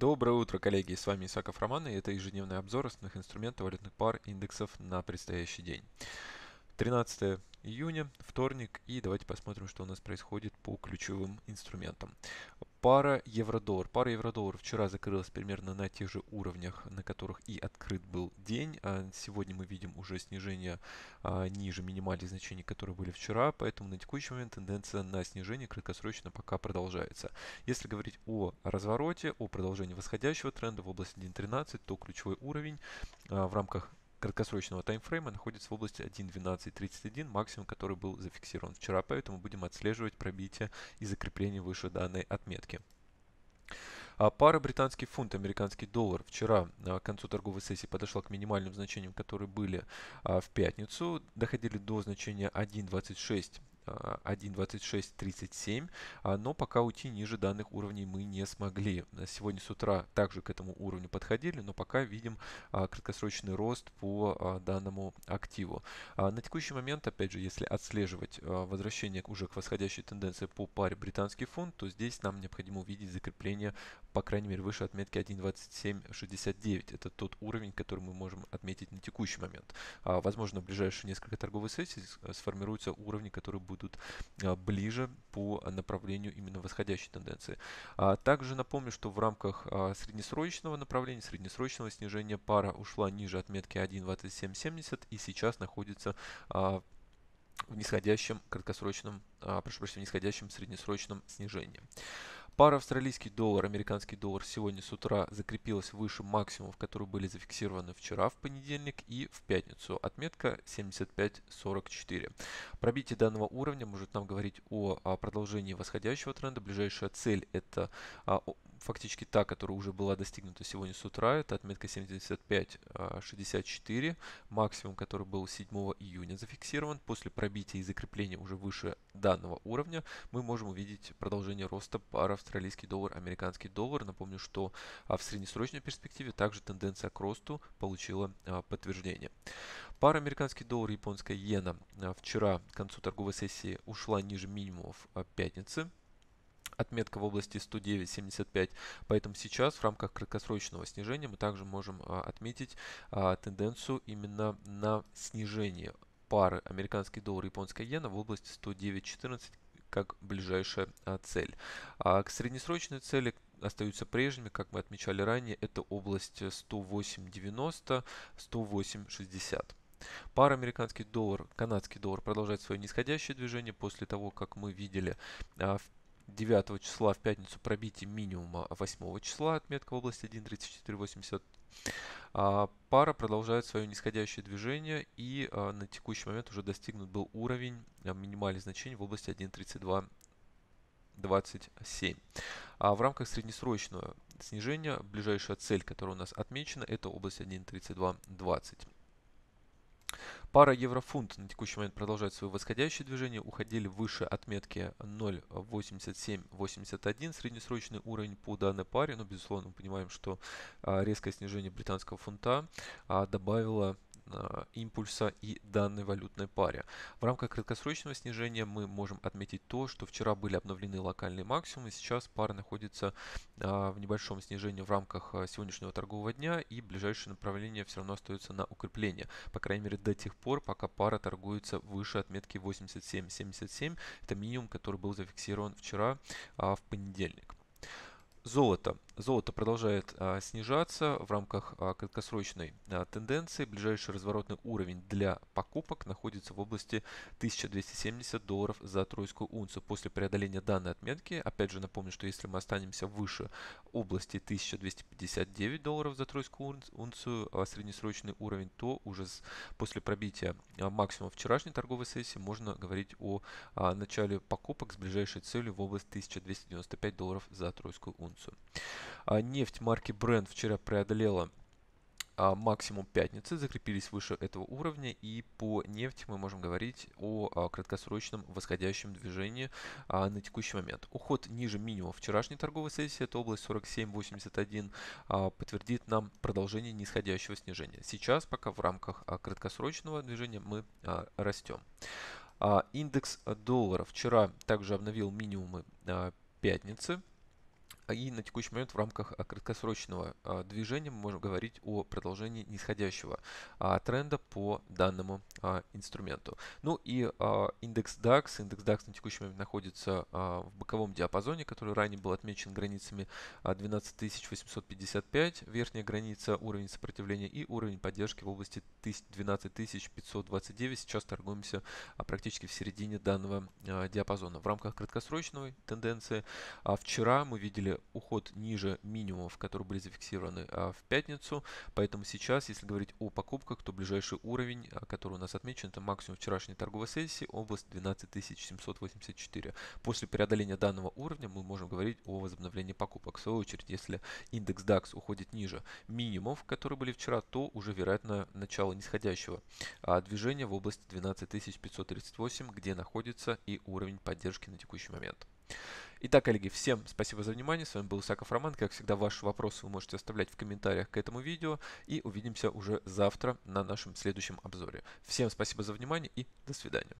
Доброе утро, коллеги! С вами Исаков Роман, и это ежедневный обзор основных инструментов валютных пар индексов на предстоящий день. 13 июня, вторник, и давайте посмотрим, что у нас происходит по ключевым инструментам. Пара евро-доллар. Пара евро-доллар вчера закрылась примерно на тех же уровнях, на которых и открыт был день. А сегодня мы видим уже снижение а, ниже минимальных значений, которые были вчера, поэтому на текущий момент тенденция на снижение краткосрочно пока продолжается. Если говорить о развороте, о продолжении восходящего тренда в области 1.13, то ключевой уровень а, в рамках краткосрочного таймфрейма находится в области 1.12.31, максимум, который был зафиксирован вчера, поэтому будем отслеживать пробитие и закрепление выше данной отметки. А пара британский фунт, американский доллар вчера а, к концу торговой сессии подошла к минимальным значениям, которые были а, в пятницу. Доходили до значения 1.26 1.2637, а, но пока уйти ниже данных уровней мы не смогли. Сегодня с утра также к этому уровню подходили, но пока видим а, краткосрочный рост по а, данному активу. На текущий момент, опять же, если отслеживать возвращение уже к восходящей тенденции по паре британский фунт, то здесь нам необходимо увидеть закрепление, по крайней мере, выше отметки 1.2769. Это тот уровень, который мы можем отметить на текущий момент. Возможно, в ближайшие несколько торговых сессий э, сформируются уровни, которые будут а, ближе по направлению именно восходящей тенденции. А также напомню, что в рамках а, среднесрочного направления, среднесрочного снижения пара ушла ниже отметки 1.2770 и сейчас находится в нисходящем краткосрочном, прошу прощения, в нисходящем среднесрочном снижении. Пара австралийский доллар, американский доллар сегодня с утра закрепилась выше максимумов, которые были зафиксированы вчера в понедельник и в пятницу. Отметка 75.44. Пробитие данного уровня может нам говорить о продолжении восходящего тренда. Ближайшая цель это а, фактически та, которая уже была достигнута сегодня с утра. Это отметка 75.64, а, максимум, который был 7 июня зафиксирован. После пробития и закрепления уже выше данного уровня мы можем увидеть продолжение роста пара австралийский доллар, американский доллар. Напомню, что а, в среднесрочной перспективе также тенденция к росту получила а, подтверждение. Пара американский доллар, японская иена вчера к концу торговой сессии ушла ниже минимумов пятницы отметка в области 109.75. Поэтому сейчас в рамках краткосрочного снижения мы также можем а, отметить а, тенденцию именно на снижение пары американский доллар и японская иена в области 109.14 как ближайшая а, цель. А к среднесрочной цели остаются прежними, как мы отмечали ранее, это область 108.90, 108.60. Пара американский доллар, канадский доллар продолжает свое нисходящее движение после того, как мы видели в 9 числа в пятницу пробитие минимума 8 числа, отметка в области 1.3480. А, пара продолжает свое нисходящее движение и а, на текущий момент уже достигнут был уровень а, минимальных значений в области 1.3227. А в рамках среднесрочного снижения ближайшая цель, которая у нас отмечена, это область 1.3220. Пара еврофунт на текущий момент продолжает свое восходящее движение. Уходили выше отметки 0.8781, среднесрочный уровень по данной паре. Но, ну, безусловно, мы понимаем, что а, резкое снижение британского фунта а, добавило Э, импульса и данной валютной паре. В рамках краткосрочного снижения мы можем отметить то, что вчера были обновлены локальные максимумы, сейчас пара находится э, в небольшом снижении в рамках э, сегодняшнего торгового дня и ближайшее направление все равно остается на укрепление. По крайней мере до тех пор, пока пара торгуется выше отметки 87.77. Это минимум, который был зафиксирован вчера в понедельник. Золото. Золото продолжает а, снижаться в рамках а, краткосрочной а, тенденции. Ближайший разворотный уровень для покупок находится в области 1270 долларов за тройскую унцию. После преодоления данной отметки, опять же напомню, что если мы останемся выше области 1259 долларов за тройскую унцию, а, среднесрочный уровень, то уже с, после пробития а, максимума вчерашней торговой сессии можно говорить о а, начале покупок с ближайшей целью в область 1295 долларов за тройскую унцию. А, нефть марки Brent вчера преодолела а, максимум пятницы, закрепились выше этого уровня, и по нефти мы можем говорить о а, краткосрочном восходящем движении на текущий момент. Уход ниже минимума вчерашней торговой сессии, это область 47.81, подтвердит нам продолжение нисходящего снижения. Сейчас пока в рамках краткосрочного движения мы растем. Индекс доллара вчера также обновил минимумы пятницы. А, и на текущий момент в рамках а, краткосрочного а, движения мы можем говорить о продолжении нисходящего тренда по данному инструменту. Ну и индекс DAX. Индекс DAX на текущий момент находится в боковом диапазоне, который ранее был отмечен границами 12855, верхняя граница уровень сопротивления и уровень поддержки в области 12529. Сейчас торгуемся практически в середине данного диапазона. В рамках краткосрочной тенденции вчера мы видели уход ниже минимумов, которые были зафиксированы а, в пятницу. Поэтому сейчас, если говорить о покупках, то ближайший уровень, а, который у нас отмечен, это максимум вчерашней торговой сессии, область 12784. После преодоления данного уровня мы можем говорить о возобновлении покупок. В свою очередь, если индекс DAX уходит ниже минимумов, которые были вчера, то уже вероятно начало нисходящего а, движения в области 12538, где находится и уровень поддержки на текущий момент. Итак, коллеги, всем спасибо за внимание. С вами был Исаков Роман. Как всегда, ваши вопросы вы можете оставлять в комментариях к этому видео. И увидимся уже завтра на нашем следующем обзоре. Всем спасибо за внимание и до свидания.